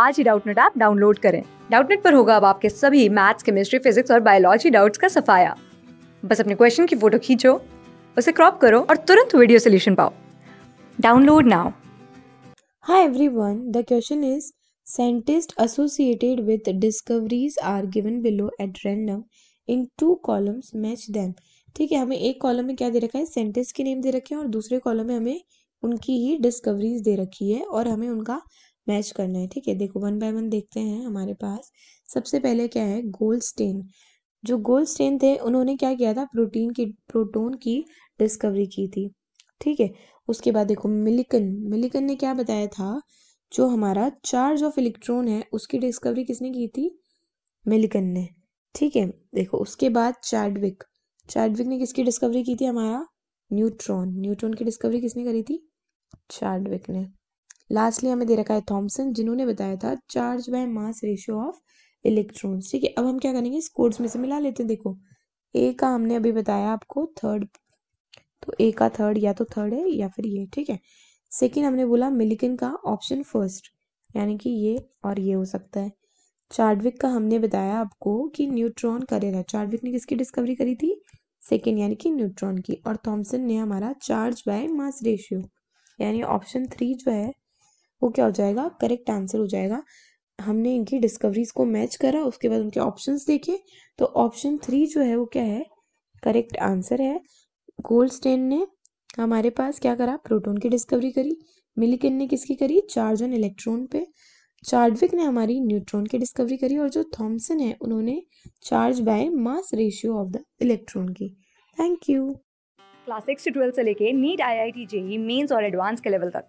आज ही Doubtnut app download करें डाउटनेट पर होगा अब आपके सभी मैथ्स केमिस्ट्री फिजिक्स और बायोलॉजी डाउट्स का सफाया बस अपने क्वेश्चन की फोटो खींचो उसे क्रॉप करो और तुरंत वीडियो सोल्यूशन पाओ download now Hi everyone, the question is scientist associated with discoveries are given below at random in two columns match them. ठीक है हमें एक कॉलम में क्या दे रखा है साइंटिस्ट के नेम दे रखे हैं और दूसरे कॉलम में हमें उनकी ही डिस्कवरीज दे रखी है और हमें उनका मैच करना है ठीक है देखो वन बाय वन देखते हैं हमारे पास सबसे पहले क्या है गोल्ड स्टेन जो गोल्ड स्टेन थे उन्होंने क्या किया था प्रोटीन की प्रोटोन की डिस्कवरी की थी ठीक है उसके बाद देखो मिलिकन मिलिकन ने क्या बताया था जो हमारा चार्ज ऑफ इलेक्ट्रॉन है उसकी डिस्कवरी किसने की थी मिलिकन ने ठीक है देखो उसके बाद चार्डविक चार्डविक ने किसकी डिस्कवरी की थी हमारा न्यूट्रॉन न्यूट्रॉन की डिस्कवरी किसने करी थी चार्डविक ने लास्टली हमें दे रखा है थॉम्सन जिन्होंने बताया था charge by mass ratio of electrons ठीक है अब हम क्या करेंगे इस कोड्स में से मिला लेते हैं देखो ए का हमने अभी बताया आपको थर्ड तो ए का थर्ड या तो थर्ड है या फिर ये ठीक है सेकेंड हमने बोला मिलिकन का ऑप्शन फर्स्ट यानी कि ये और ये हो सकता है चार्डविक का हमने बताया आपको कि न्यूट्रॉन करे रहा चार्डविक ने किसकी डिस्कवरी करी थी सेकेंड यानी कि न्यूट्रॉन की और थॉमसन ने हमारा चार्ज बाय मास रेशियो यानी ऑप्शन थ्री जो है वो क्या हो जाएगा करेक्ट आंसर हो जाएगा हमने इनकी डिस्कवरीज को मैच करा उसके बाद उनके ऑप्शंस देखे तो ऑप्शन थ्री जो है वो क्या है करेक्ट आंसर है गोल्डस्टेन ने हमारे पास क्या करा प्रोटोन की डिस्कवरी करी मिलिकन ने किसकी करी चार्ज ऑन इलेक्ट्रॉन पे चार्डविक ने हमारी न्यूट्रॉन की डिस्कवरी करी और जो थॉमसन है उन्होंने charge by mass ratio of the electron की थैंक यू क्लास सिक्स से ट्वेल्थ से लेके NEET I I T JEE Mains और एडवांस के लेवल तक